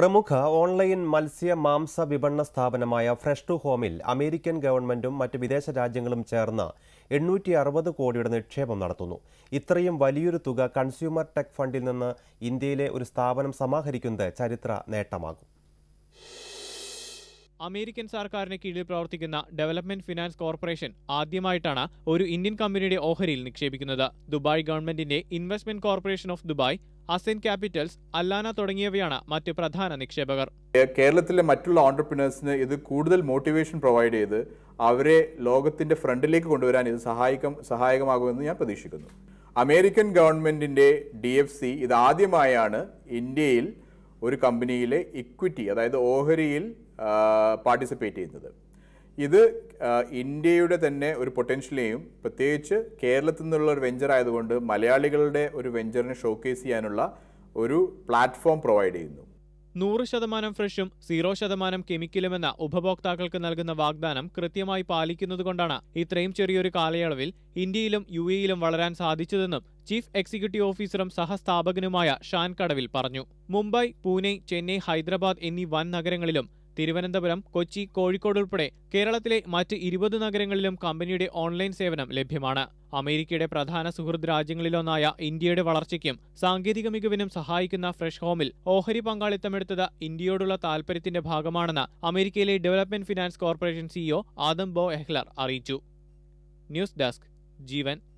പ്രമുഖ ഓൺലൈൻ മത്സ്യ മാംസ വിപണന സ്ഥാപനമായ ഫ്രഷ് ടു ഹോമിൽ അമേരിക്കൻ ഗവൺമെന്റും മറ്റ് വിദേശ രാജ്യങ്ങളും ചേർന്ന് എണ്ണൂറ്റി അറുപത് കോടിയുടെ നിക്ഷേപം നടത്തുന്നു ഇത്രയും വലിയൊരു തുക കൺസ്യൂമർ ടെക് ഫണ്ടിൽ നിന്ന് ഇന്ത്യയിലെ ഒരു സ്ഥാപനം സമാഹരിക്കുന്നത് ചരിത്ര നേട്ടമാകും അമേരിക്കൻ സർക്കാരിന് കീഴിൽ പ്രവർത്തിക്കുന്ന ഡെവലപ്മെന്റ് ഫിനാൻസ് കോർപ്പറേഷൻ ആദ്യമായിട്ടാണ് ഒരു ഇന്ത്യൻ കമ്പനിയുടെ ഓഹരിയിൽ നിക്ഷേപിക്കുന്നത് ദുബായ് ഗവൺമെന്റിന്റെ ഇൻവെസ്റ്റ്മെന്റ് കോർപ്പറേഷൻ ഓഫ് ദുബായ് അസിൻ ക്യാപിറ്റൽസ് അല്ലാന തുടങ്ങിയവയാണ് മറ്റ് പ്രധാന നിക്ഷേപകർ കേരളത്തിലെ മറ്റുള്ള ഓണ്ടർപ്രിനേഴ്സിന് ഇത് കൂടുതൽ മോട്ടിവേഷൻ പ്രൊവൈഡ് ചെയ്ത് അവരെ ലോകത്തിന്റെ ഫ്രണ്ടിലേക്ക് കൊണ്ടുവരാൻ ഇത് സഹായിക്കും സഹായകമാകുമെന്ന് ഞാൻ പ്രതീക്ഷിക്കുന്നു അമേരിക്കൻ ഗവൺമെന്റിന്റെ ഡി എഫ് സി ഇത് ആദ്യമായാണ് ഇന്ത്യയിൽ ഒരു കമ്പനിയിലെ ഇക്വിറ്റി അതായത് ഓഹരിയിൽ പാർട്ടിസിപ്പേറ്റ് ചെയ്യുന്നത് ഇത് ഇന്ത്യയുടെ തന്നെ ഒരു പൊട്ടൻഷ്യലിനെയും പ്രത്യേകിച്ച് കേരളത്തിൽ നിന്നുള്ള ഒരു വെഞ്ചർ ആയതുകൊണ്ട് മലയാളികളുടെ ഒരു വെഞ്ചറിനെ ഷോക്കേസ് ചെയ്യാനുള്ള ഒരു പ്ലാറ്റ്ഫോം പ്രൊവൈഡ് ചെയ്യുന്നു നൂറ് ശതമാനം ഫ്രഷും സീറോ ശതമാനം കെമിക്കലുമെന്ന ഉപഭോക്താക്കൾക്ക് നൽകുന്ന വാഗ്ദാനം കൃത്യമായി പാലിക്കുന്നതുകൊണ്ടാണ് ഇത്രയും ചെറിയൊരു കാലയളവിൽ ഇന്ത്യയിലും യു എയിലും വളരാൻ സാധിച്ചതെന്നും ചീഫ് എക്സിക്യൂട്ടീവ് ഓഫീസറും സഹസ്ഥാപകനുമായ ഷാൻ കടവിൽ പറഞ്ഞു മുംബൈ പൂനെ ചെന്നൈ ഹൈദരാബാദ് എന്നീ വൻ നഗരങ്ങളിലും തിരുവനന്തപുരം കൊച്ചി കോഴിക്കോട് ഉൾപ്പെടെ കേരളത്തിലെ മറ്റ് ഇരുപത് നഗരങ്ങളിലും കമ്പനിയുടെ ഓൺലൈൻ സേവനം ലഭ്യമാണ് അമേരിക്കയുടെ പ്രധാന സുഹൃദ് രാജ്യങ്ങളിലൊന്നായ ഇന്ത്യയുടെ വളർച്ചയ്ക്കും സാങ്കേതിക മികവിനും സഹായിക്കുന്ന ഫ്രഷ് ഹോമിൽ ഓഹരി പങ്കാളിത്തമെടുത്തത് ഇന്ത്യയോടുള്ള താൽപര്യത്തിന്റെ ഭാഗമാണെന്ന് അമേരിക്കയിലെ development finance corporation CEO Adam Boehler അറിയിച്ചു ന്യൂസ് ഡെസ്ക് ജീവൻ